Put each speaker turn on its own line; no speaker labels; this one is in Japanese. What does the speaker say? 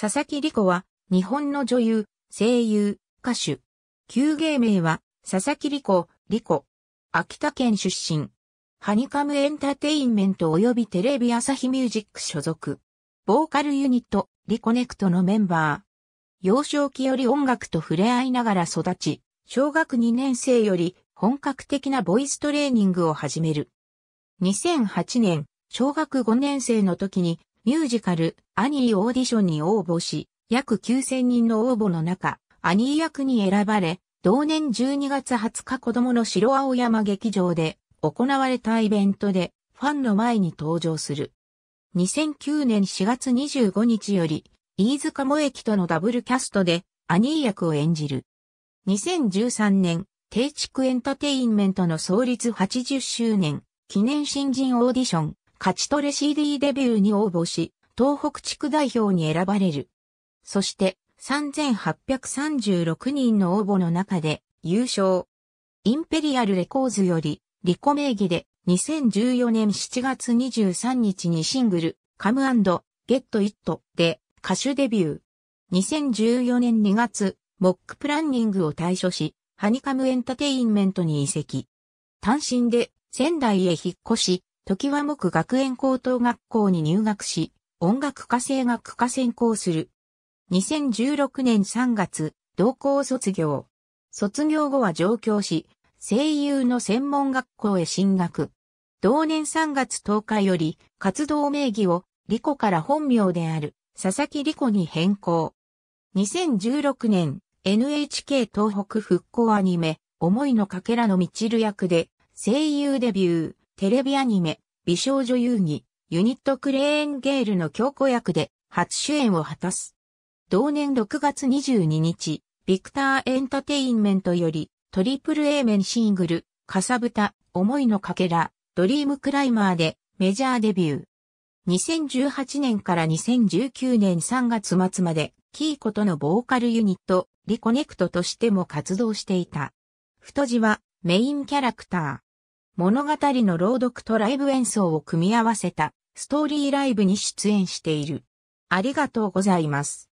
佐々木理子は、日本の女優、声優、歌手。旧芸名は、佐々木理子、理子。秋田県出身。ハニカムエンターテインメント及びテレビ朝日ミュージック所属。ボーカルユニット、リコネクトのメンバー。幼少期より音楽と触れ合いながら育ち、小学2年生より本格的なボイストレーニングを始める。2008年、小学5年生の時にミュージカル、アニーオーディションに応募し、約9000人の応募の中、アニー役に選ばれ、同年12月20日子供の白青山劇場で行われたイベントでファンの前に登場する。2009年4月25日より、飯塚萌駅とのダブルキャストでアニー役を演じる。2013年、定畜エンタテインメントの創立80周年記念新人オーディション勝ち取れ CD デビューに応募し、東北地区代表に選ばれる。そして、3836人の応募の中で優勝。インペリアルレコーズより、リコ名義で2014年7月23日にシングル、Come and Get It で歌手デビュー。2014年2月、モックプランニングを退所し、ハニカムエンタテインメントに移籍。単身で仙台へ引っ越し、時は木学園高等学校に入学し、音楽科声楽科専攻する。2016年3月、同校卒業。卒業後は上京し、声優の専門学校へ進学。同年3月10日より、活動名義を、リコから本名である、佐々木リコに変更。2016年、NHK 東北復興アニメ、思いのかけらのみちる役で、声優デビュー。テレビアニメ、美少女遊戯、ユニットクレーンゲールの強子役で初主演を果たす。同年6月22日、ビクターエンタテインメントより、トリプル A 面シングル、かさぶた、思いのかけら、ドリームクライマーでメジャーデビュー。2018年から2019年3月末まで、キーコとのボーカルユニット、リコネクトとしても活動していた。太字はメインキャラクター。物語の朗読とライブ演奏を組み合わせたストーリーライブに出演している。ありがとうございます。